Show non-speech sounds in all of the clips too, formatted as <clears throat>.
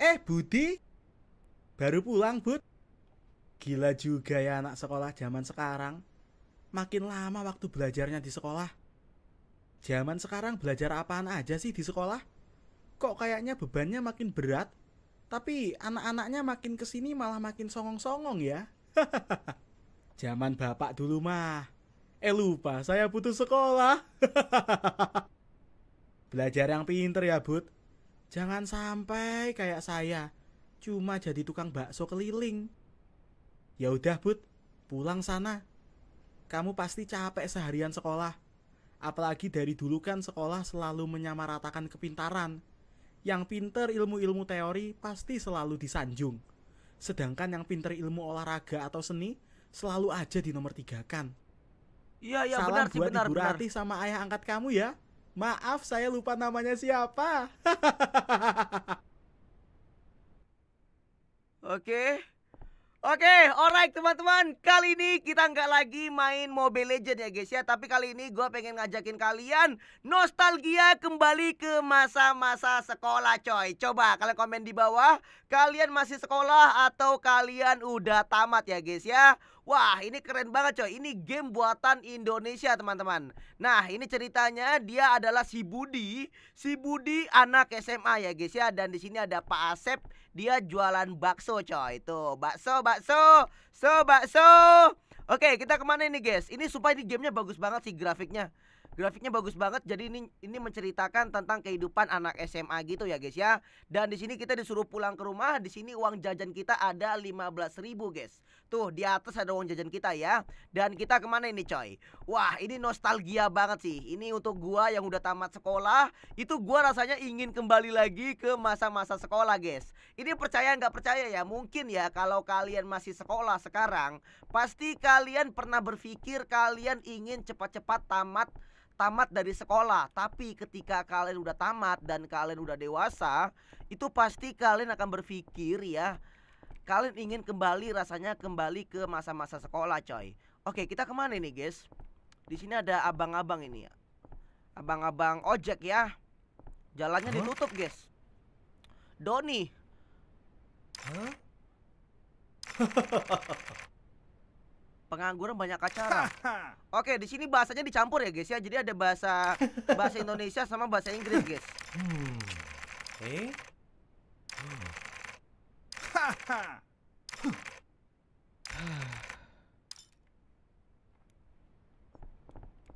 Eh Budi, baru pulang Bud. Gila juga ya anak sekolah zaman sekarang. Makin lama waktu belajarnya di sekolah. Zaman sekarang belajar apaan aja sih di sekolah? Kok kayaknya bebannya makin berat, tapi anak-anaknya makin kesini malah makin songong-songong ya. <laughs> zaman bapak dulu mah. Eh lupa, saya putus sekolah. <laughs> belajar yang pinter ya, Bud. Jangan sampai kayak saya, cuma jadi tukang bakso keliling. Ya udah, Bud, pulang sana. Kamu pasti capek seharian sekolah. Apalagi dari dulu kan sekolah selalu menyamaratakan kepintaran. Yang pinter ilmu-ilmu teori pasti selalu disanjung. Sedangkan yang pinter ilmu olahraga atau seni selalu aja di nomor tiga kan. Iya, iya, Salam benar, buat benar, Ibu Ratih sama ayah angkat kamu ya. Maaf, saya lupa namanya siapa. <laughs> Oke. Oke, okay, alright teman-teman. Kali ini kita nggak lagi main Mobile Legend ya guys ya. Tapi kali ini gue pengen ngajakin kalian nostalgia kembali ke masa-masa sekolah coy. Coba kalian komen di bawah. Kalian masih sekolah atau kalian udah tamat ya guys ya. Wah ini keren banget coy Ini game buatan Indonesia teman-teman Nah ini ceritanya dia adalah si Budi Si Budi anak SMA ya guys ya Dan di sini ada Pak Asep Dia jualan bakso coy Itu bakso bakso So bakso Oke kita kemana ini guys Ini supaya di gamenya bagus banget sih grafiknya grafiknya bagus banget jadi ini ini menceritakan tentang kehidupan anak SMA gitu ya guys ya dan di sini kita disuruh pulang ke rumah di sini uang jajan kita ada 15.000 guys Tuh di atas ada uang jajan kita ya Dan kita kemana ini coy Wah ini nostalgia banget sih Ini untuk gua yang udah tamat sekolah Itu gua rasanya ingin kembali lagi ke masa-masa sekolah guys Ini percaya nggak percaya ya Mungkin ya kalau kalian masih sekolah sekarang Pasti kalian pernah berpikir kalian ingin cepat-cepat tamat tamat dari sekolah Tapi ketika kalian udah tamat dan kalian udah dewasa Itu pasti kalian akan berpikir ya kalian ingin kembali rasanya kembali ke masa-masa sekolah coy oke kita kemana nih guys di sini ada abang-abang ini ya abang-abang ojek ya jalannya ditutup guys Doni <laughs> pengangguran banyak acara. Oke, di sini bahasanya dicampur ya guys ya. Jadi ada bahasa bahasa Indonesia sama bahasa Inggris guys. Hmm. Eh? Ha!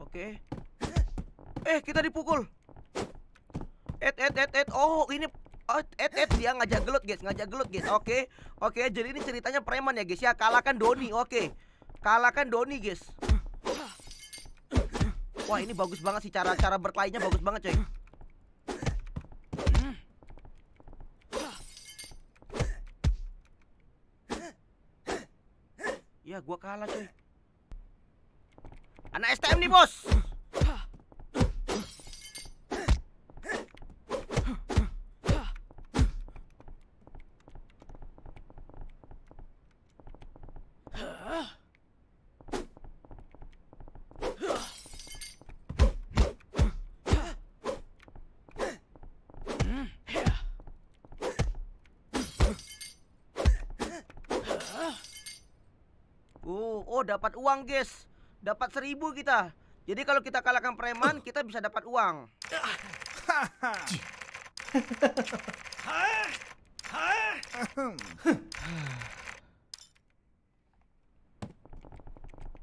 Oke. Okay. Eh, kita dipukul. Et et et et. Oh, ini oh, et et dia ngajak gelut, guys. Ngajak gelut, guys. Oke. Okay. Oke, okay, jadi ini ceritanya preman ya, guys ya. Kalahkan Doni. Oke. Kalahkan Doni, guys. Wah, ini bagus banget sih cara-cara berkelainnya bagus banget, coy. Ya, gua kalah, cuy. Anak STM nih, Bos. dapat uang guys. Dapat seribu kita. Jadi kalau kita kalahkan preman, kita bisa dapat uang.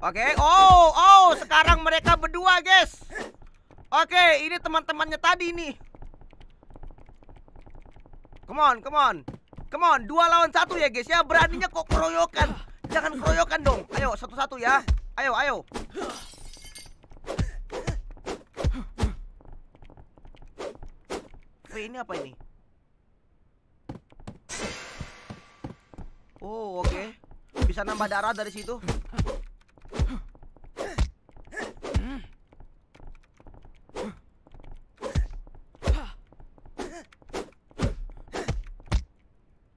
Oke, oh, oh, sekarang mereka berdua, guys. Oke, ini teman-temannya tadi nih. Come on, come on. Come on, dua lawan satu ya, guys. Ya, beraninya kok keroyokan. Jangan keroyokan dong. Ayo satu-satu ya. Ayo, ayo. Wih, eh, ini apa ini? Oh, oke. Okay. Bisa nambah darah dari situ.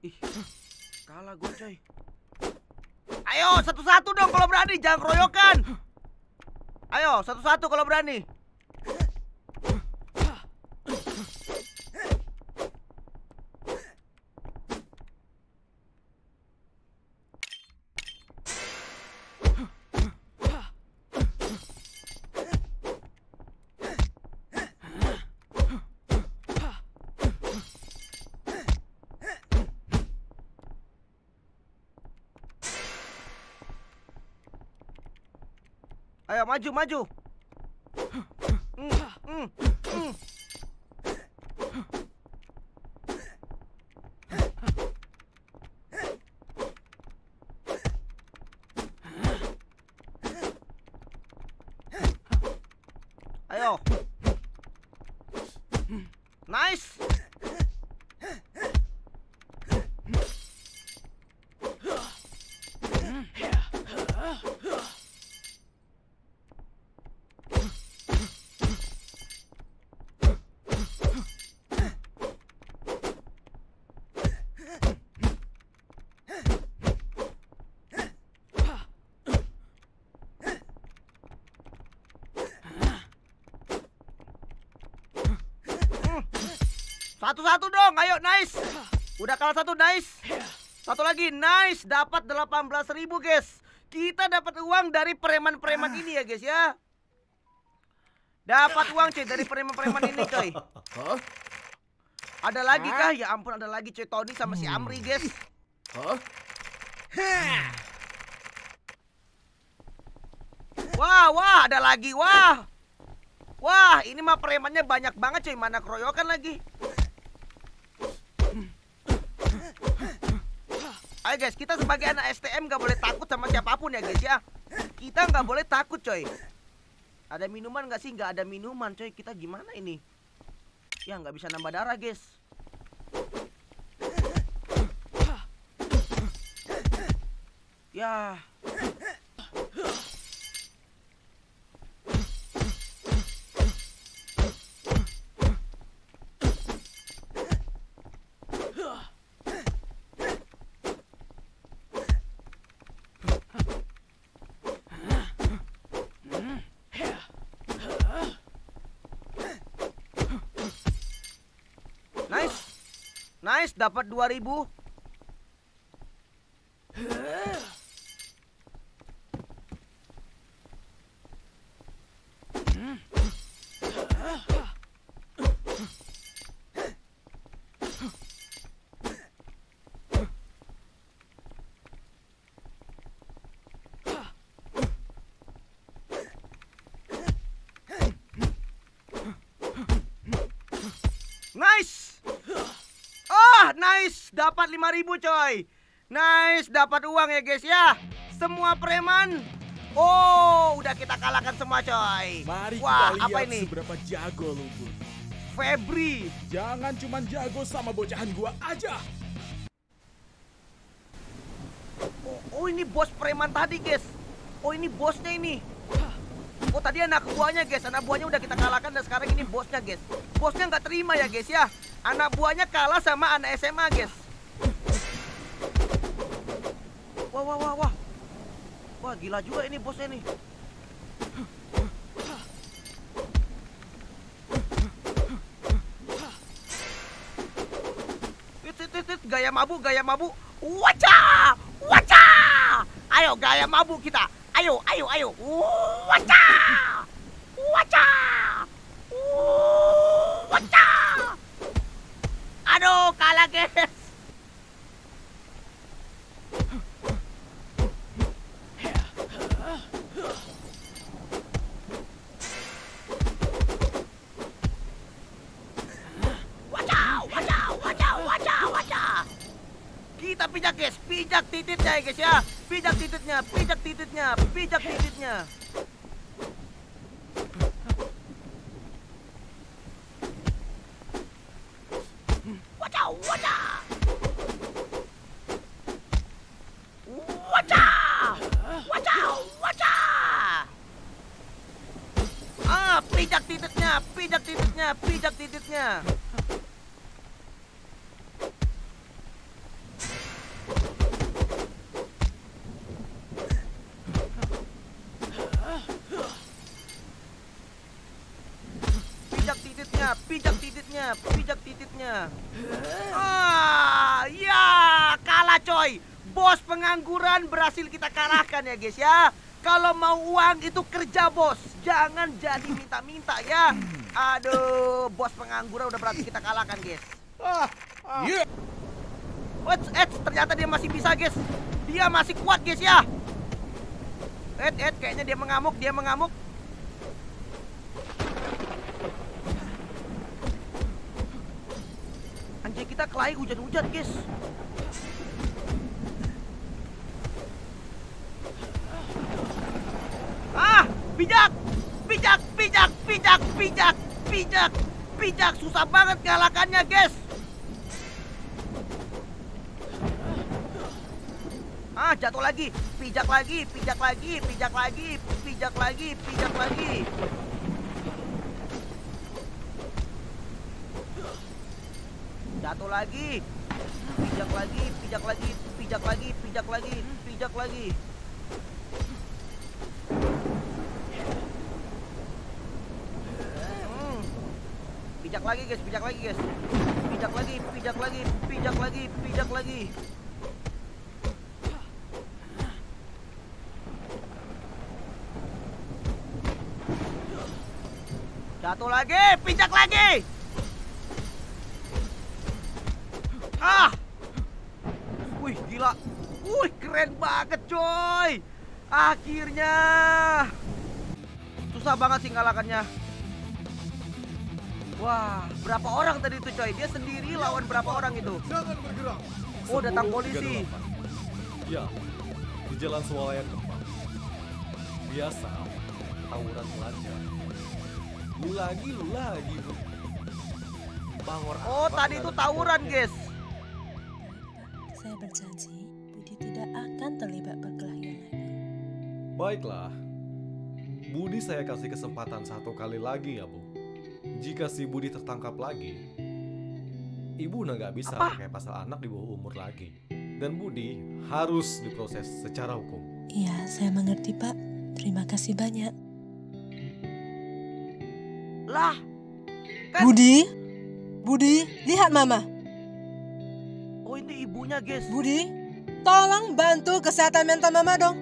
Ih, kalah gue coy. Ayo, satu-satu dong kalau berani, jangan keroyokan. Ayo, satu-satu kalau berani. maju, maju. Hmm, hmm. Satu-satu dong, ayo nice. Udah kalah satu nice. Satu lagi nice, dapat 18.000 guys. Kita dapat uang dari preman-preman ini ya guys ya. Dapat uang cuy dari preman-preman ini coy. Ada lagi kah? Ya ampun ada lagi cuy Tony sama si hmm. Amri guys. Hmm. Wah, wah, ada lagi, wah. Wah, ini mah premannya banyak banget cuy, mana keroyokan lagi. Ayo guys, kita sebagai anak STM nggak boleh takut sama siapapun ya guys ya. Kita nggak boleh takut coy. Ada minuman nggak sih? Nggak ada minuman coy. Kita gimana ini? Ya nggak bisa nambah darah guys. Ya, Nice, dapat 2000. lima ribu coy. Nice, dapat uang ya guys ya. Semua preman. Oh, udah kita kalahkan semua coy. Mari Wah, kita lihat ini? seberapa jago lu, pun, Febri. Jangan cuman jago sama bocahan gua aja. Oh, oh ini bos preman tadi, guys. Oh, ini bosnya ini. Oh tadi anak buahnya guys, anak buahnya udah kita kalahkan dan sekarang ini bosnya guys. Bosnya nggak terima ya guys ya. Anak buahnya kalah sama anak SMA guys. wah, wah, wah. Wah, gila juga ini bosnya nih. gaya mabuk, gaya mabuk. Waca! Waca! Ayo gaya mabuk kita. Ayo, ayo, ayo. Waca! Waca! Waca! Aduh, kalah, guys guys ya. Pijak titiknya, pijak titiknya, pijak titiknya. Ah, ya kalah coy. Bos pengangguran berhasil kita kalahkan ya guys ya. Kalau mau uang itu kerja bos, jangan jadi minta-minta ya. Aduh, bos pengangguran udah berarti kita kalahkan guys. Ah, ah. Yeah. What's Ternyata dia masih bisa guys. Dia masih kuat guys ya. Eh, kayaknya dia mengamuk, dia mengamuk. kita kelahi hujan-hujan guys ah pijak pijak pijak pijak pijak pijak pijak susah banget ngalakannya guys ah jatuh lagi pijak lagi pijak lagi pijak lagi pijak lagi pijak lagi, pijak lagi. satu lagi pijak lagi pijak lagi pijak lagi pijak lagi pijak lagi hmm. pijak lagi guys pijak lagi guys pijak lagi pijak lagi pijak lagi pijak lagi satu lagi pijak lagi keren banget coy akhirnya susah banget sih ngalakannya wah berapa orang tadi itu coy dia sendiri lawan berapa orang itu oh datang polisi ya di jalan swalayan tempat biasa tawuran pelajar lu lagi lu lagi bro. Bangor oh tadi itu tawuran guys saya berjanji tidak akan terlibat perkelahian lagi. Baiklah, Budi saya kasih kesempatan satu kali lagi ya Bu. Jika si Budi tertangkap lagi, Ibu udah nggak bisa pakai pasal anak di bawah umur lagi. Dan Budi harus diproses secara hukum. Iya, saya mengerti Pak. Terima kasih banyak. Lah, kan... Budi, Budi, lihat Mama. Oh ini ibunya guys. Budi, Tolong bantu kesehatan mental mama dong.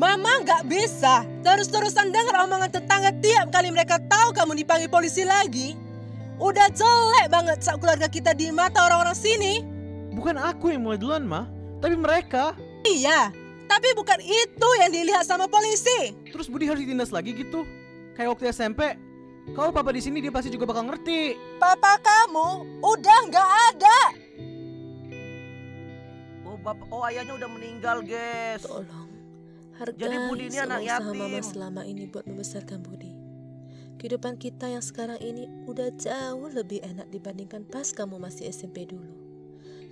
Mama nggak bisa terus-terusan dengar omongan tetangga tiap kali mereka tahu kamu dipanggil polisi lagi. Udah jelek banget sak keluarga kita di mata orang-orang sini. Bukan aku yang mulai duluan, Ma. Tapi mereka. Iya, tapi bukan itu yang dilihat sama polisi. Terus Budi harus ditindas lagi gitu? Kayak waktu SMP. Kalau papa di sini dia pasti juga bakal ngerti. Papa kamu udah nggak ada. Bapak, oh ayahnya udah meninggal, guys. Tolong. Hargai Jadi Budi ini anak yatim. Mama selama ini buat membesarkan Budi. Kehidupan kita yang sekarang ini udah jauh lebih enak dibandingkan pas kamu masih SMP dulu.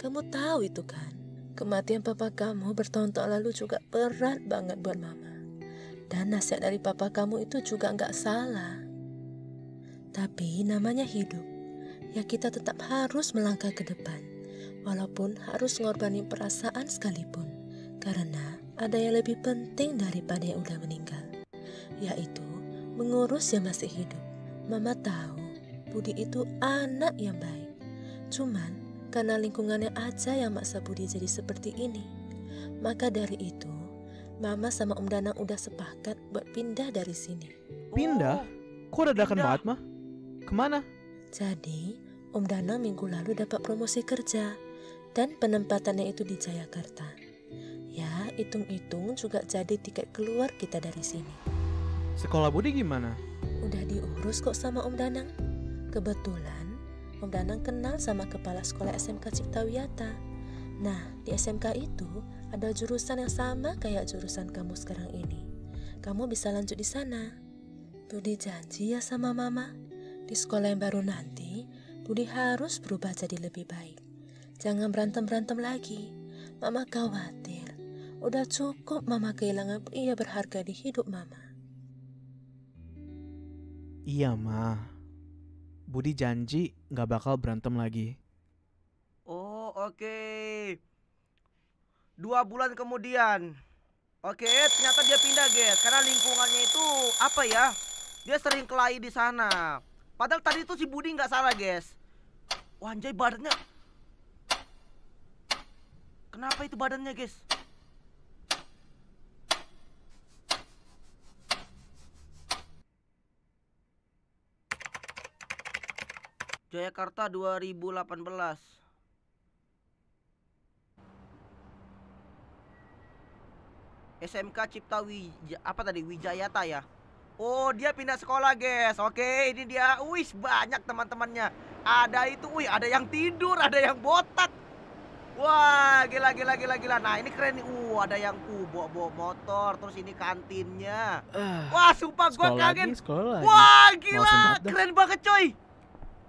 Kamu tahu itu kan? Kematian papa kamu bertahun-tahun lalu juga berat banget buat mama. Dan nasihat dari papa kamu itu juga nggak salah. Tapi namanya hidup, ya kita tetap harus melangkah ke depan walaupun harus mengorbankan perasaan sekalipun, karena ada yang lebih penting daripada yang udah meninggal, yaitu mengurus yang masih hidup. Mama tahu Budi itu anak yang baik, cuman karena lingkungannya aja yang maksa Budi jadi seperti ini. Maka dari itu, Mama sama Om Danang udah sepakat buat pindah dari sini. Pindah? Oh, Kok dadakan banget, mah? Kemana? Jadi, Om Danang minggu lalu dapat promosi kerja dan penempatannya itu di Jayakarta. Ya, hitung-hitung juga jadi tiket keluar kita dari sini. Sekolah Budi gimana? Udah diurus kok sama Om Danang. Kebetulan Om Danang kenal sama kepala sekolah SMK Cipta Wiyata. Nah, di SMK itu ada jurusan yang sama kayak jurusan kamu sekarang ini. Kamu bisa lanjut di sana. Budi janji ya sama Mama. Di sekolah yang baru nanti, Budi harus berubah jadi lebih baik. Jangan berantem-berantem lagi. Mama khawatir. Udah cukup mama kehilangan pria berharga di hidup mama. Iya, Ma. Budi janji gak bakal berantem lagi. Oh, oke. Okay. Dua bulan kemudian. Oke, okay, ternyata dia pindah, guys. Karena lingkungannya itu apa ya? Dia sering kelahi di sana. Padahal tadi itu si Budi nggak salah, guys. Wanjay badannya Kenapa itu badannya, guys? Jayakarta 2018 SMK Cipta Wijaya, apa tadi Wijayata ya? Oh, dia pindah sekolah, guys. Oke, ini dia. Wih banyak teman-temannya. Ada itu, wih, ada yang tidur, ada yang botak. Wah, gila gila gila gila. Nah, ini keren nih. Uh, ada yang ku bawa motor, terus ini kantinnya. Uh, Wah, sumpah gua kaget. Lagi, Wah, gila. Keren banget, coy.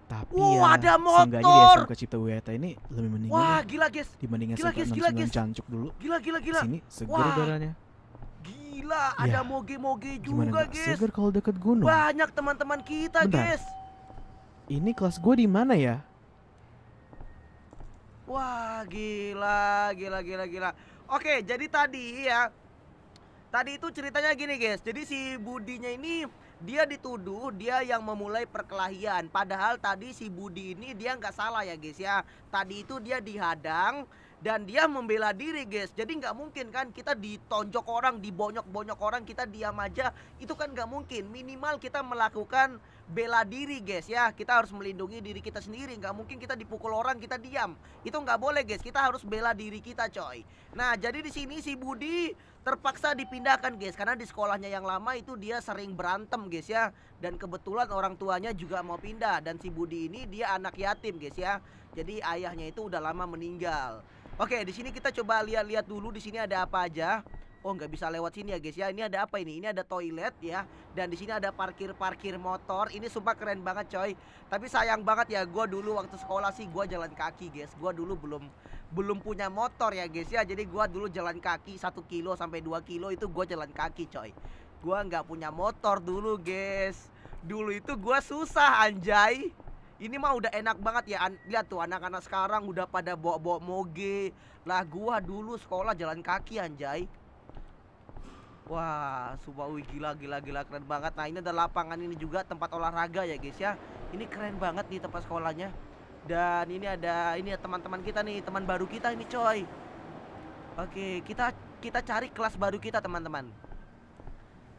Tapi Wah, ya, ada motor. Di ini lebih Wah, gila, guys. Dibandingin gila, guys, gila, guys. Cancuk dulu. Gila, gila, gila. Sini segar Wah. udaranya. Gila, ya. ada moge-moge juga, guys. Segar kalau deket gunung. Banyak teman-teman kita, Bentar. guys. Ini kelas gue di mana ya? Wah, gila, gila, gila, gila. Oke, jadi tadi ya. Tadi itu ceritanya gini, guys. Jadi si Budinya ini dia dituduh dia yang memulai perkelahian. Padahal tadi si Budi ini dia nggak salah ya, guys ya. Tadi itu dia dihadang dan dia membela diri guys jadi nggak mungkin kan kita ditonjok orang dibonyok-bonyok orang kita diam aja itu kan nggak mungkin minimal kita melakukan bela diri guys ya kita harus melindungi diri kita sendiri nggak mungkin kita dipukul orang kita diam itu nggak boleh guys kita harus bela diri kita coy nah jadi di sini si Budi terpaksa dipindahkan guys karena di sekolahnya yang lama itu dia sering berantem guys ya dan kebetulan orang tuanya juga mau pindah dan si Budi ini dia anak yatim guys ya jadi ayahnya itu udah lama meninggal oke di sini kita coba lihat-lihat dulu di sini ada apa aja oh nggak bisa lewat sini ya guys ya. Ini ada apa ini? Ini ada toilet ya. Dan di sini ada parkir-parkir motor. Ini sumpah keren banget coy. Tapi sayang banget ya gue dulu waktu sekolah sih gue jalan kaki guys. Gue dulu belum belum punya motor ya guys ya. Jadi gue dulu jalan kaki satu kilo sampai 2 kilo itu gue jalan kaki coy. Gue nggak punya motor dulu guys. Dulu itu gue susah anjay ini mah udah enak banget ya lihat tuh anak-anak sekarang udah pada bawa-bawa moge lah gua dulu sekolah jalan kaki anjay Wah, wih gila gila gila keren banget. Nah, ini ada lapangan ini juga tempat olahraga ya, guys ya. Ini keren banget nih tempat sekolahnya. Dan ini ada ini teman-teman kita nih, teman baru kita ini, coy. Oke, kita kita cari kelas baru kita, teman-teman.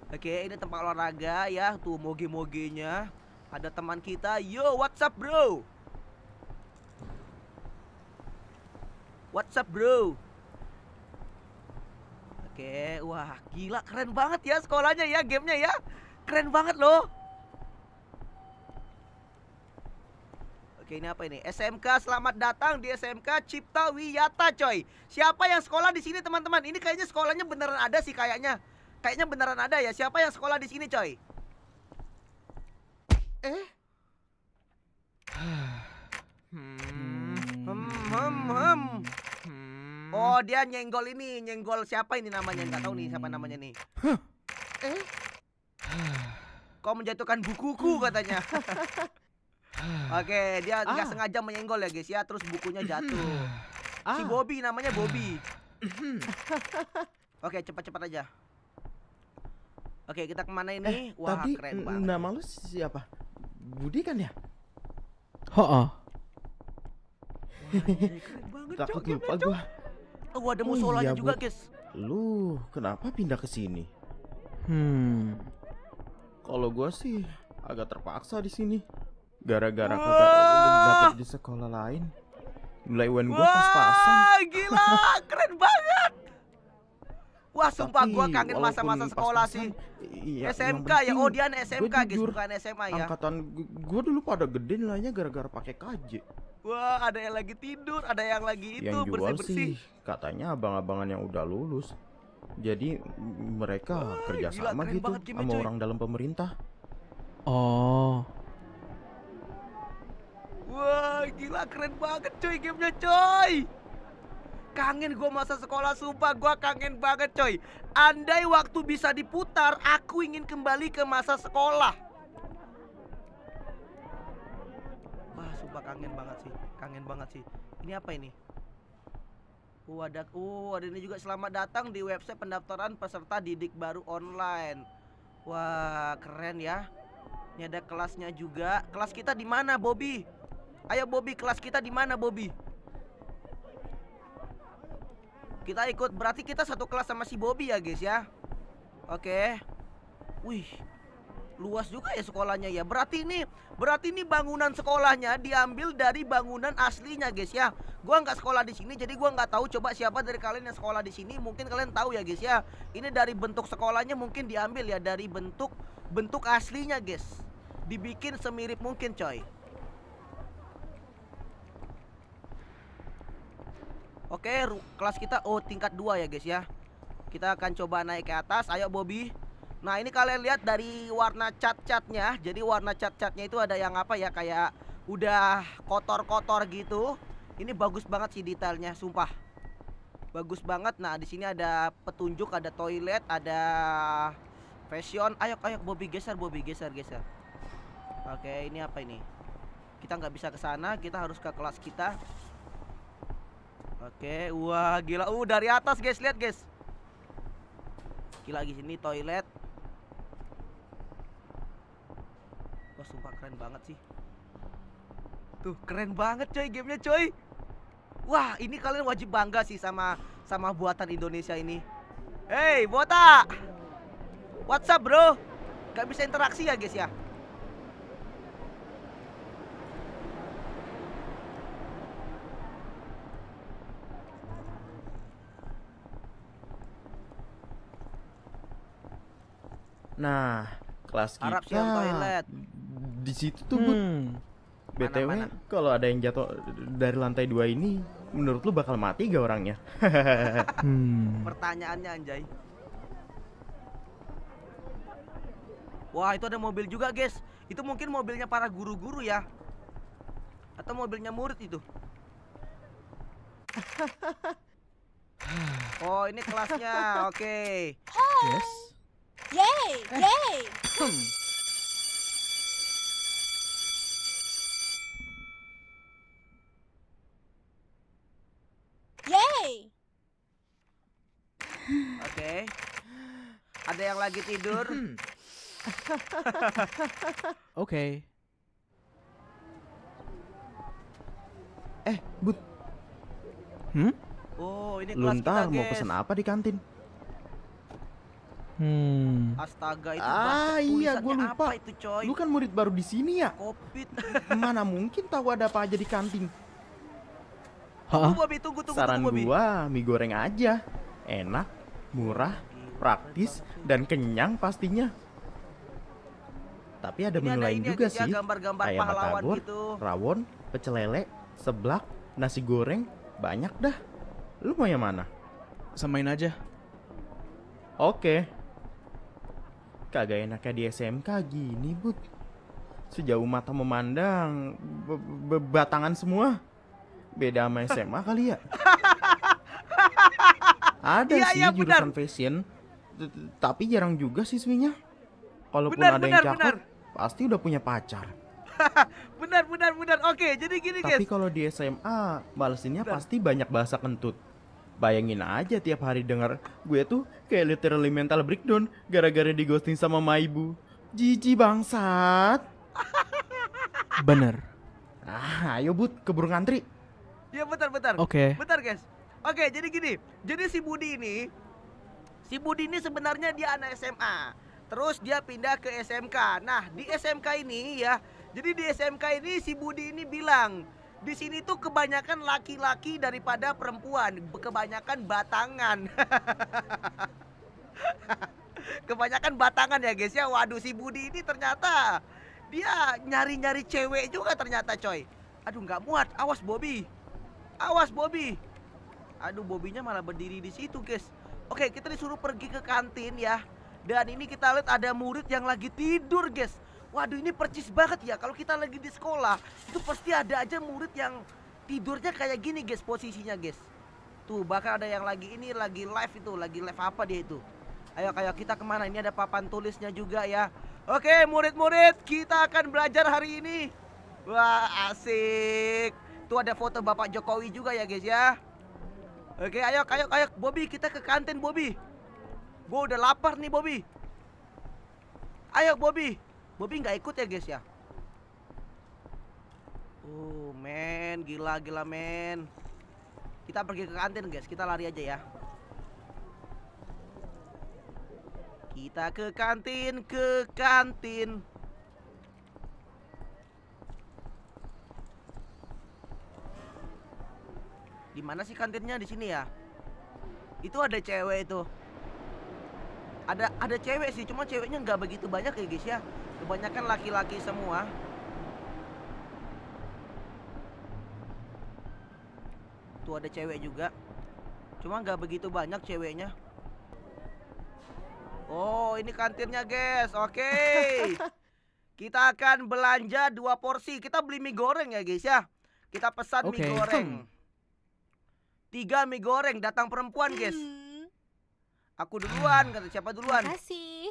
Oke, ini tempat olahraga ya, tuh moge-mogenya. Ada teman kita. Yo, what's up, bro? What's up, bro? Oke, wah gila keren banget ya sekolahnya ya, gamenya ya. Keren banget loh. Oke, ini apa ini? SMK selamat datang di SMK Cipta Wiyata, coy. Siapa yang sekolah di sini, teman-teman? Ini kayaknya sekolahnya beneran ada sih kayaknya. Kayaknya beneran ada ya. Siapa yang sekolah di sini, coy? Eh? hmm. Hmm, hmm, hmm. hmm. Hmm. Oh, dia nyenggol ini, nyenggol siapa ini namanya? Enggak tahu nih siapa namanya nih. Eh? Kau menjatuhkan bukuku katanya. <sighs> Oke, dia nggak ah. sengaja menyenggol ya guys ya, terus bukunya jatuh. <clears throat> Ah. Si Bobby namanya Bobby. <clears throat> Oke, cepat-cepat aja. Oke, kita kemana ini? Eh, Wah, tapi keren banget. Nama lu siapa? Budi kan ya? Heeh. Takut lupa gua. Oh, ada musolanya oh, iya, juga, guys. Lu kenapa pindah ke sini? Hmm. Kalau gua sih agak terpaksa di sini. Gara-gara kagak dapat di sekolah lain. Nilai UN gua pas-pasan. gila, <laughs> keren banget. Wah, sumpah gua kangen masa-masa sekolah sih. Iya, SMK ya, oh dia SMK guys, bukan SMA ya. Angkatan gua dulu pada gedein lahnya gara-gara pakai KJ. Wah, ada yang lagi tidur, ada yang lagi itu yang bersih bersih. Sih, katanya abang-abangan yang udah lulus. Jadi mereka Wah, kerjasama gila, gitu banget, sama cuy. orang dalam pemerintah. Oh. Wah, gila keren banget coy gamenya coy. Kangen gue masa sekolah sumpah gue kangen banget coy Andai waktu bisa diputar aku ingin kembali ke masa sekolah sumpah kangen banget sih kangen banget sih ini apa ini Uh, ada, uh, ada ini juga selamat datang di website pendaftaran peserta didik baru online. Wah, keren ya. Ini ada kelasnya juga. Kelas kita di mana, Bobby? Ayo Bobby, kelas kita di mana, Bobby? Kita ikut, berarti kita satu kelas sama si Bobby ya, guys ya. Oke. Okay. Wih, luas juga ya sekolahnya ya. Berarti ini berarti ini bangunan sekolahnya diambil dari bangunan aslinya guys ya. Gua nggak sekolah di sini jadi gua nggak tahu coba siapa dari kalian yang sekolah di sini mungkin kalian tahu ya guys ya. Ini dari bentuk sekolahnya mungkin diambil ya dari bentuk bentuk aslinya guys. Dibikin semirip mungkin coy. Oke, kelas kita oh tingkat 2 ya guys ya. Kita akan coba naik ke atas. Ayo Bobby. Nah ini kalian lihat dari warna cat-catnya Jadi warna cat-catnya itu ada yang apa ya Kayak udah kotor-kotor gitu Ini bagus banget sih detailnya sumpah Bagus banget Nah di sini ada petunjuk Ada toilet Ada fashion Ayo ayo Bobby geser Bobby geser geser Oke ini apa ini Kita nggak bisa ke sana Kita harus ke kelas kita Oke Wah gila Uh dari atas guys lihat guys lagi di sini toilet Wah sumpah keren banget sih Tuh keren banget coy gamenya coy Wah ini kalian wajib bangga sih sama sama buatan Indonesia ini Hey Bota What's up bro Gak bisa interaksi ya guys ya Nah, kelas kita Arab toilet di situ tuh hmm. btw kalau ada yang jatuh dari lantai dua ini menurut lu bakal mati gak orangnya <laughs> hmm. pertanyaannya anjay wah itu ada mobil juga guys itu mungkin mobilnya para guru-guru ya atau mobilnya murid itu <laughs> oh ini kelasnya oke okay. yes yay yay hmm. Ada yang lagi tidur? Hmm. <laughs> Oke. Okay. Eh, but, Hmm? Oh, ini kelas Luntar, kita, mau pesan apa di kantin? Hmm. Astaga itu Ah iya gue lupa. Apa itu, coy? Lu kan murid baru di sini ya? Covid. Mana mungkin tahu ada apa aja di kantin? Hah? Tunggu, tunggu, tunggu, Saran tunggu, gua mie goreng aja. Enak, murah, praktis, dan kenyang pastinya. Tapi ada iya, nah, ini menu lain juga sih, gambar -gambar ayam batagor, rawon, pecel lele, seblak, nasi goreng, banyak dah. Lu mau yang mana? Samain aja. Oke. Kagak enaknya di SMK gini, Bud. Sejauh mata memandang, be -be batangan semua. Beda sama SMA <laughs> kali ya? <laughs> Ada ya, sih ya, jurusan fashion, tapi jarang juga siswinya. Kalaupun benar, ada benar, yang cakep, benar. pasti udah punya pacar. <laughs> benar, benar, benar. Oke, jadi gini guys. Tapi kalau di SMA, balesinnya pasti banyak bahasa kentut. Bayangin aja tiap hari denger gue tuh kayak literally mental breakdown gara-gara digosting sama Maibu. Jiji bangsat. <laughs> Bener. Ah, ayo but keburu ngantri. Ya bentar bentar. Oke. Okay. Bentar guys. Oke, jadi gini. Jadi si Budi ini Si Budi ini sebenarnya dia anak SMA. Terus dia pindah ke SMK. Nah, di SMK ini ya, jadi di SMK ini si Budi ini bilang, di sini tuh kebanyakan laki-laki daripada perempuan, kebanyakan batangan. <laughs> kebanyakan batangan ya guys ya. Waduh si Budi ini ternyata dia nyari-nyari cewek juga ternyata coy. Aduh nggak muat, awas Bobby. Awas Bobby. Aduh Bobinya malah berdiri di situ guys. Oke, kita disuruh pergi ke kantin ya. Dan ini kita lihat ada murid yang lagi tidur, guys. Waduh, ini percis banget ya. Kalau kita lagi di sekolah, itu pasti ada aja murid yang tidurnya kayak gini, guys, posisinya, guys. Tuh, bahkan ada yang lagi ini lagi live itu, lagi live apa dia itu. Ayo, ayo kita kemana? Ini ada papan tulisnya juga ya. Oke, murid-murid, kita akan belajar hari ini. Wah, asik. Tuh ada foto Bapak Jokowi juga ya, guys ya. Oke, ayo, ayo, ayo, Bobby, kita ke kantin, Bobby. Gue udah lapar nih, Bobby. Ayo, Bobby. Bobby nggak ikut ya, guys ya. Oh, men, gila, gila, men. Kita pergi ke kantin, guys. Kita lari aja ya. Kita ke kantin, ke kantin. mana sih kantinnya di sini ya itu ada cewek itu ada ada cewek sih cuma ceweknya nggak begitu banyak ya guys ya kebanyakan laki-laki semua tuh ada cewek juga cuma nggak begitu banyak ceweknya oh ini kantinnya guys oke okay. <laughs> kita akan belanja dua porsi kita beli mie goreng ya guys ya kita pesan okay. mie goreng <clears throat> Tiga mie goreng datang perempuan, guys. Hmm. Aku duluan, kata siapa duluan? Kasih.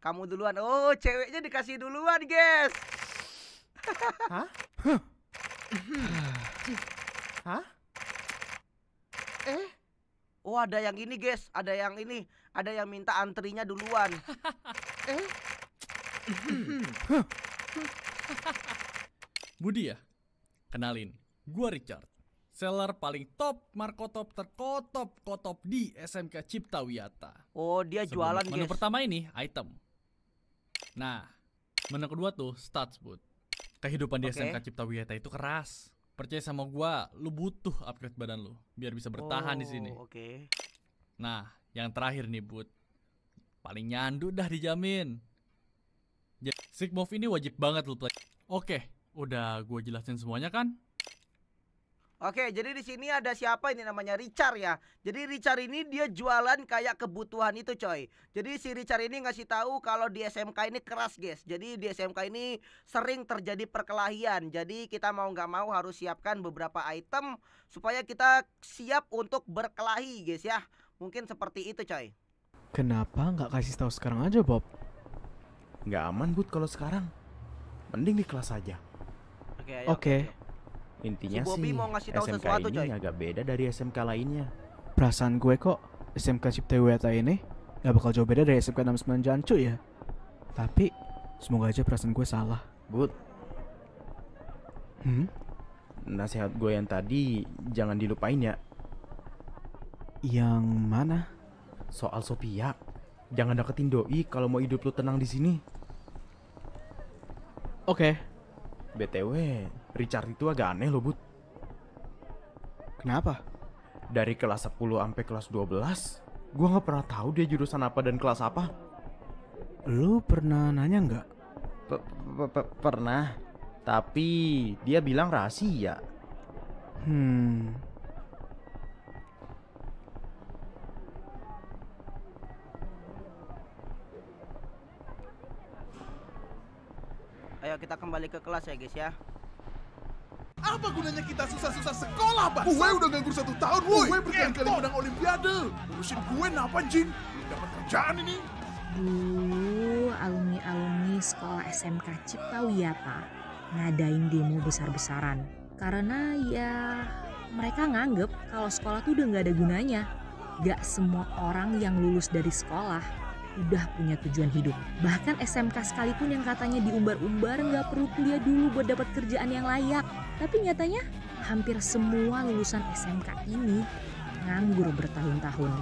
Kamu duluan. Oh, ceweknya dikasih duluan, guys. <laughs> Hah? Hah? Eh? Oh, ada yang ini, guys. Ada yang ini. Ada yang minta antrinya duluan. <laughs> eh? Budi ya? Kenalin, gua Richard seller paling top Marco Top terkotop kotop di SMK Cipta Wiyata. Oh, dia Sebelum jualan menu guys. pertama ini item. Nah, menu kedua tuh stats boot. Kehidupan di SMK Cipta Wiyata itu keras. Percaya sama gua, lu butuh upgrade badan lu biar bisa bertahan oh, di sini. Oh, oke. Okay. Nah, yang terakhir nih, boot. Paling nyandu dah dijamin. Sigmov ini wajib banget lu play. Oke, okay, udah gua jelasin semuanya kan? Oke, jadi di sini ada siapa ini namanya Richard ya. Jadi Richard ini dia jualan kayak kebutuhan itu, coy. Jadi si Richard ini ngasih tahu kalau di SMK ini keras, guys. Jadi di SMK ini sering terjadi perkelahian. Jadi kita mau nggak mau harus siapkan beberapa item supaya kita siap untuk berkelahi, guys ya. Mungkin seperti itu, coy. Kenapa nggak kasih tahu sekarang aja, Bob? Nggak aman, Bud, kalau sekarang. Mending di kelas aja. Oke. Okay, Intinya si Bobby sih, mau ngasih tahu SMK sesuatu, ini coy. agak beda dari SMK lainnya. Perasaan gue kok SMK Cipta Wiyata ini gak bakal jauh beda dari SMK 69 Jancu ya. Tapi semoga aja perasaan gue salah. But. Hmm? Nasihat gue yang tadi jangan dilupain ya. Yang mana? Soal Sophia. Jangan deketin doi kalau mau hidup lu tenang di sini. Oke. Okay. BTW, Richard itu agak aneh loh, Bud. Kenapa? Dari kelas 10 sampai kelas 12, gue gak pernah tahu dia jurusan apa dan kelas apa. Lu pernah nanya nggak? Pernah, tapi dia bilang rahasia. Hmm. Ayo kita kembali ke kelas ya guys ya. Apa gunanya kita susah-susah sekolah, Bang? Gue udah nganggur satu tahun, Woi, gue berkali-kali menang olimpiade. Urusin gue napa Jin? Dapat kerjaan ini. Duh, alumni-alumni sekolah SMK Cipta Wiyata ngadain demo besar-besaran. Karena ya mereka nganggep kalau sekolah tuh udah nggak ada gunanya. Gak semua orang yang lulus dari sekolah udah punya tujuan hidup. Bahkan SMK sekalipun yang katanya diumbar-umbar nggak perlu kuliah dulu buat dapat kerjaan yang layak. Tapi nyatanya hampir semua lulusan SMK ini nganggur bertahun-tahun.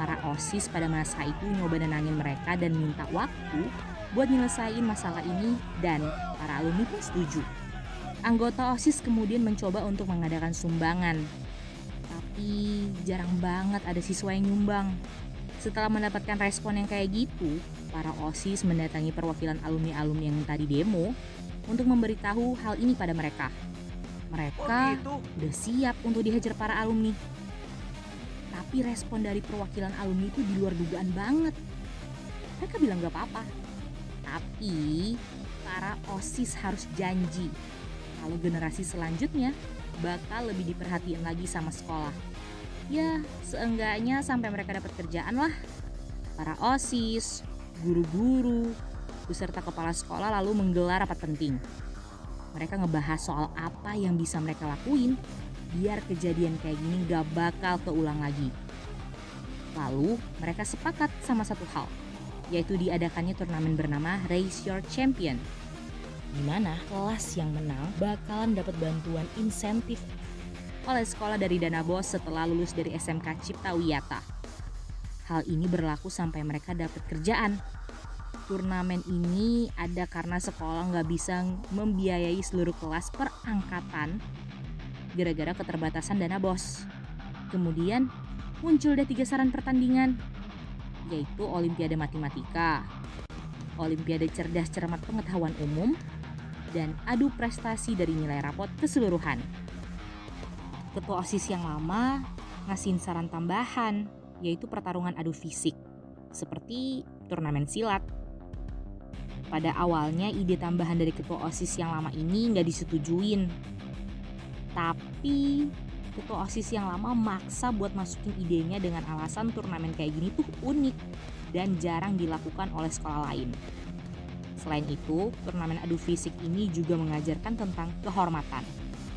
Para OSIS pada masa itu nyoba nenangin mereka dan minta waktu buat nyelesain masalah ini dan para alumni pun setuju. Anggota OSIS kemudian mencoba untuk mengadakan sumbangan. Tapi jarang banget ada siswa yang nyumbang. Setelah mendapatkan respon yang kayak gitu, para OSIS mendatangi perwakilan alumni-alumni yang tadi demo untuk memberitahu hal ini pada mereka. Mereka gitu? udah siap untuk dihajar para alumni. Tapi respon dari perwakilan alumni itu di luar dugaan banget. Mereka bilang gak apa-apa. Tapi para OSIS harus janji kalau generasi selanjutnya bakal lebih diperhatiin lagi sama sekolah. Ya, seenggaknya sampai mereka dapat kerjaan lah. Para OSIS, guru-guru, beserta kepala sekolah lalu menggelar rapat penting. Mereka ngebahas soal apa yang bisa mereka lakuin biar kejadian kayak gini gak bakal keulang lagi. Lalu mereka sepakat sama satu hal, yaitu diadakannya turnamen bernama Raise Your Champion. Di mana kelas yang menang bakalan dapat bantuan insentif oleh sekolah dari Dana Bos setelah lulus dari SMK Cipta Wiyata. Hal ini berlaku sampai mereka dapat kerjaan turnamen ini ada karena sekolah nggak bisa membiayai seluruh kelas per angkatan gara-gara keterbatasan dana bos. Kemudian muncul deh tiga saran pertandingan, yaitu Olimpiade Matematika, Olimpiade Cerdas Cermat Pengetahuan Umum, dan adu prestasi dari nilai rapot keseluruhan. Ketua OSIS yang lama ngasih saran tambahan, yaitu pertarungan adu fisik, seperti turnamen silat. Pada awalnya ide tambahan dari ketua OSIS yang lama ini nggak disetujuin. Tapi ketua OSIS yang lama maksa buat masukin idenya dengan alasan turnamen kayak gini tuh unik dan jarang dilakukan oleh sekolah lain. Selain itu, turnamen adu fisik ini juga mengajarkan tentang kehormatan.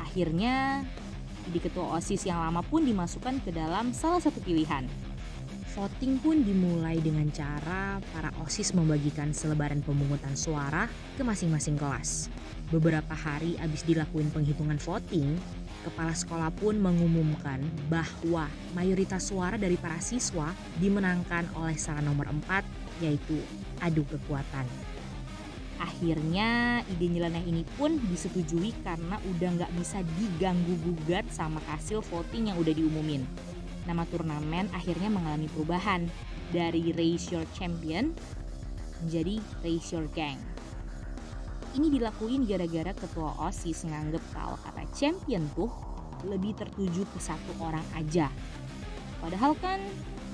Akhirnya, di ketua OSIS yang lama pun dimasukkan ke dalam salah satu pilihan, Voting pun dimulai dengan cara para OSIS membagikan selebaran pemungutan suara ke masing-masing kelas. Beberapa hari abis dilakuin penghitungan voting, kepala sekolah pun mengumumkan bahwa mayoritas suara dari para siswa dimenangkan oleh salah nomor empat, yaitu adu kekuatan. Akhirnya ide nyeleneh ini pun disetujui karena udah nggak bisa diganggu gugat sama hasil voting yang udah diumumin. Nama turnamen akhirnya mengalami perubahan dari Raise Your Champion menjadi Raise Your Gang. Ini dilakuin gara-gara ketua OSIS menganggap kalau kata champion tuh lebih tertuju ke satu orang aja. Padahal kan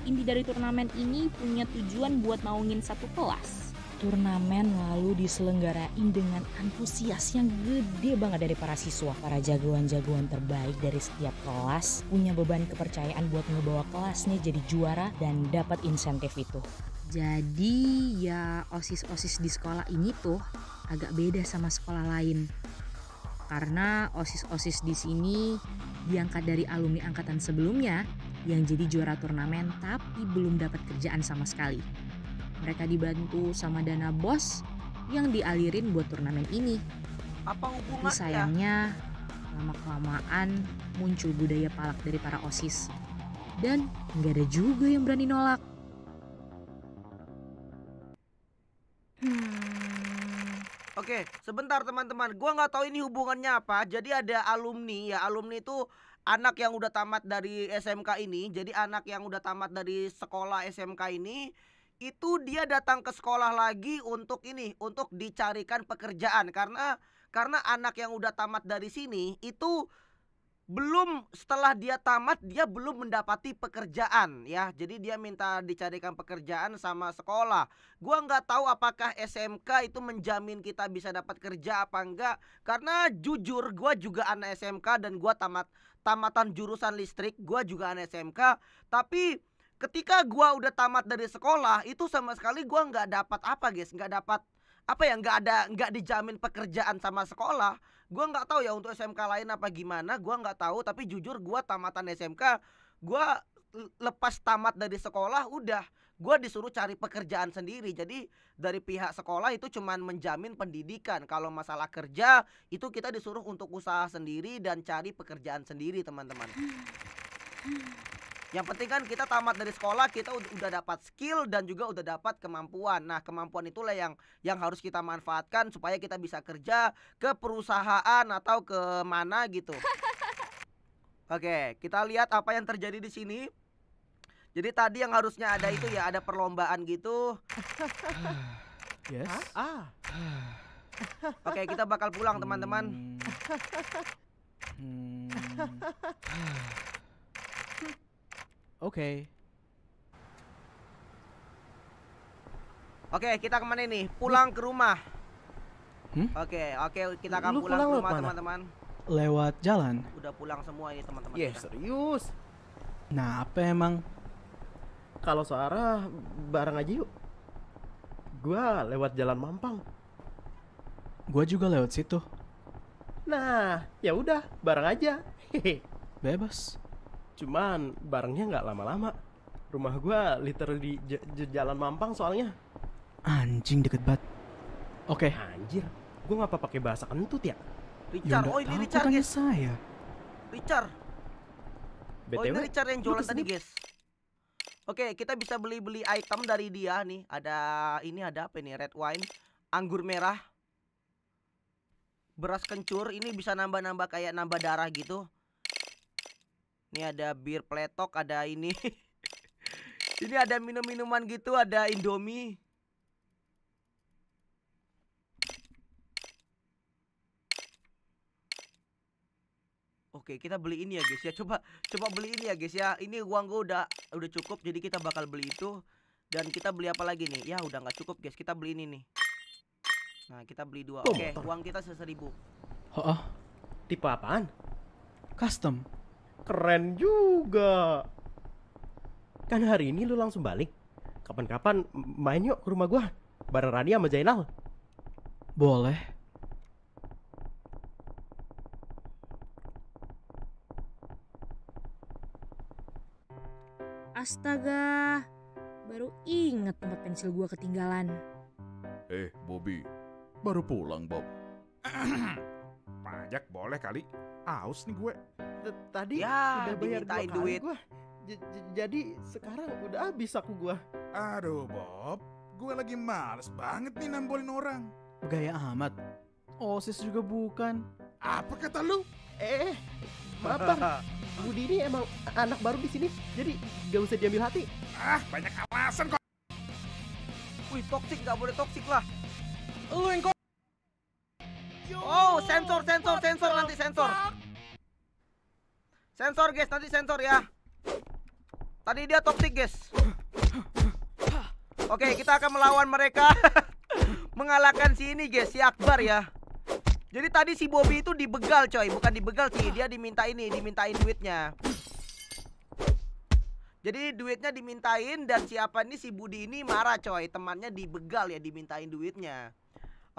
inti dari turnamen ini punya tujuan buat naungin satu kelas turnamen lalu diselenggarain dengan antusias yang gede banget dari para siswa. Para jagoan-jagoan terbaik dari setiap kelas punya beban kepercayaan buat ngebawa kelasnya jadi juara dan dapat insentif itu. Jadi ya OSIS-OSIS di sekolah ini tuh agak beda sama sekolah lain. Karena OSIS-OSIS di sini diangkat dari alumni angkatan sebelumnya yang jadi juara turnamen tapi belum dapat kerjaan sama sekali mereka dibantu sama dana bos yang dialirin buat turnamen ini. Apa hubungannya? sayangnya lama-kelamaan muncul budaya palak dari para OSIS. Dan nggak ada juga yang berani nolak. Hmm. Oke, sebentar teman-teman. Gua nggak tahu ini hubungannya apa. Jadi ada alumni ya, alumni itu anak yang udah tamat dari SMK ini. Jadi anak yang udah tamat dari sekolah SMK ini itu dia datang ke sekolah lagi untuk ini untuk dicarikan pekerjaan karena karena anak yang udah tamat dari sini itu belum setelah dia tamat dia belum mendapati pekerjaan ya jadi dia minta dicarikan pekerjaan sama sekolah gua nggak tahu apakah SMK itu menjamin kita bisa dapat kerja apa enggak karena jujur gua juga anak SMK dan gua tamat tamatan jurusan listrik gua juga anak SMK tapi ketika gua udah tamat dari sekolah itu sama sekali gua nggak dapat apa guys nggak dapat apa ya nggak ada nggak dijamin pekerjaan sama sekolah gua nggak tahu ya untuk SMK lain apa gimana gua nggak tahu tapi jujur gua tamatan SMK gua lepas tamat dari sekolah udah gue disuruh cari pekerjaan sendiri jadi dari pihak sekolah itu cuman menjamin pendidikan kalau masalah kerja itu kita disuruh untuk usaha sendiri dan cari pekerjaan sendiri teman-teman hmm. Hmm. Yang penting kan kita tamat dari sekolah kita udah dapat skill dan juga udah dapat kemampuan. Nah, kemampuan itulah yang yang harus kita manfaatkan supaya kita bisa kerja ke perusahaan atau ke mana gitu. <laughs> Oke, kita lihat apa yang terjadi di sini. Jadi tadi yang harusnya ada itu ya ada perlombaan gitu. <sighs> Yes. Ah. Oke, kita bakal pulang teman-teman. Hmm. Hmm. <laughs> Oke. Okay. Oke, okay, kita kemana ini? Pulang ke rumah. Hmm? Oke, okay, oke okay, kita akan Lu pulang, pulang ke rumah teman-teman. Lewat jalan. Udah pulang semua ini teman-teman. yeah, serius. Nah, apa emang? Kalau searah bareng aja yuk. Gua lewat jalan Mampang. Gua juga lewat situ. Nah, ya udah, bareng aja. Hehe. <laughs> Bebas cuman barangnya nggak lama-lama rumah gua literally di jalan Mampang soalnya anjing deket banget oke okay. anjir gue ngapa pakai bahasa kentut ya Richard ya, oh ini Richard guys saya Richard BTW, oh ini Richard yang jualan tadi guys Oke, okay, kita bisa beli-beli item dari dia nih. Ada ini ada apa ini? Red wine, anggur merah, beras kencur. Ini bisa nambah-nambah kayak nambah darah gitu. Ini ada bir pletok, ada ini. <laughs> ini ada minum-minuman gitu, ada Indomie. Oke, kita beli ini ya, guys ya. Coba coba beli ini ya, guys ya. Ini uang gue udah udah cukup, jadi kita bakal beli itu. Dan kita beli apa lagi nih? Ya udah nggak cukup, guys. Kita beli ini nih. Nah, kita beli dua. Oke, okay, uang kita seseribu. Heeh. Tipe apaan? Custom. Keren juga. Kan hari ini lu langsung balik. Kapan-kapan main yuk ke rumah gua. Bareng Rani sama Zainal. Boleh. Astaga, baru inget tempat pensil gua ketinggalan. Eh, Bobby, baru pulang, Bob. <clears throat> pajak boleh kali. Aus nih gue. Tadi ya, udah bayar dua kali duit. gue. Jadi sekarang udah habis aku gue. Aduh Bob, gue lagi males banget nih nambolin orang. Gaya amat. Osis juga bukan. Apa kata lu? Eh, maaf bang. <laughs> Budi ini emang anak baru di sini, jadi gak usah diambil hati. Ah, banyak alasan kok. Wih, toksik gak boleh toksik lah. Lu yang kok. Oh, sensor, sensor, sensor nanti sensor. Sensor guys, nanti sensor ya. Tadi dia toxic guys. Oke, okay, kita akan melawan mereka <laughs> mengalahkan si ini guys, si Akbar ya. Jadi tadi si Bobby itu dibegal coy, bukan dibegal sih, dia diminta ini, dimintain duitnya. Jadi duitnya dimintain dan siapa ini si Budi ini marah coy, temannya dibegal ya dimintain duitnya.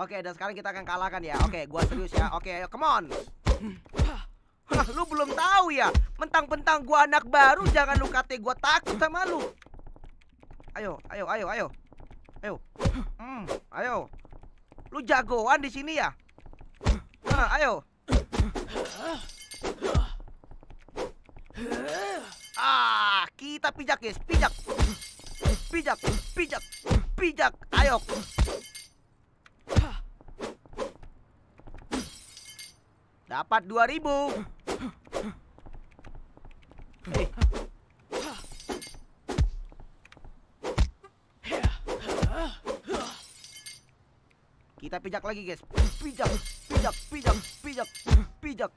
Oke, dan sekarang kita akan kalahkan ya. Oke, gua serius ya. Oke, ayo come on. Hah, lu belum tahu ya? Mentang-mentang gua anak baru, jangan lu kate gua takut sama lu. Ayo, ayo, ayo, ayo. Ayo. Hmm, ayo. Lu jagoan di sini ya? Nah, ayo. Ah, kita pijak guys, pijak. Pijak, pijak, pijak. Ayo. Dapat dua ribu. Kita pijak lagi, guys. Pijak, pijak, pijak, pijak, pijak.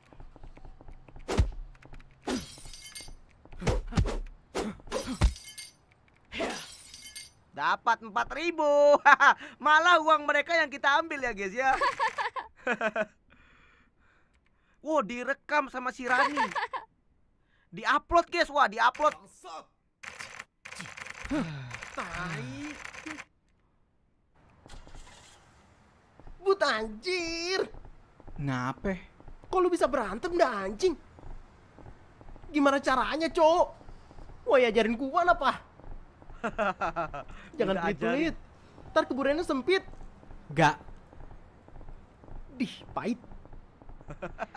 Dapat empat 4000. <laughs> Malah uang mereka yang kita ambil ya, guys ya. <laughs> Wow, direkam sama si Rani. <laughs> Diupload, guys. Wah, diupload. <sighs> Tai. But anjir. Ngape? Kok lu bisa berantem dah anjing? Gimana caranya, Cok? Wah, <laughs> ajarin gua apa? Jangan pelit-pelit. Ntar keburannya sempit. Gak. Dih, pahit. <laughs>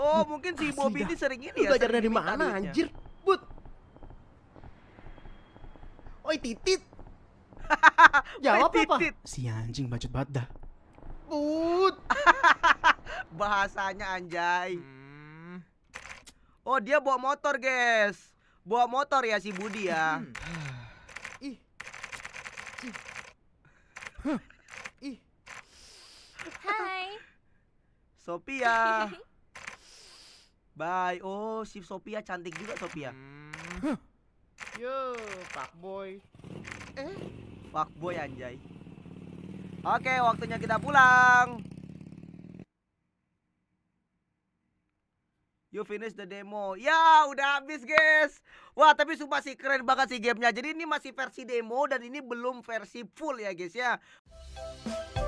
Oh, mungkin si Bobby ini sering ini ya. Belajar dari mana anjir? But. Oi, titit. <laughs> Jawab apa? Si anjing bacot banget dah. But. <laughs> Bahasanya anjay. Hmm. Oh, dia bawa motor, guys. Bawa motor ya si Budi ya. Hmm. Ih. Ih. Hai. Sophia. <laughs> Bye. Oh, si Sophia cantik juga Sophia. Hmm. Yo, Pak Boy. Eh, Pak Boy anjay. Oke, waktunya kita pulang. You finish the demo. Ya, udah habis, guys. Wah, tapi sumpah sih keren banget sih gamenya. Jadi ini masih versi demo dan ini belum versi full ya, guys ya.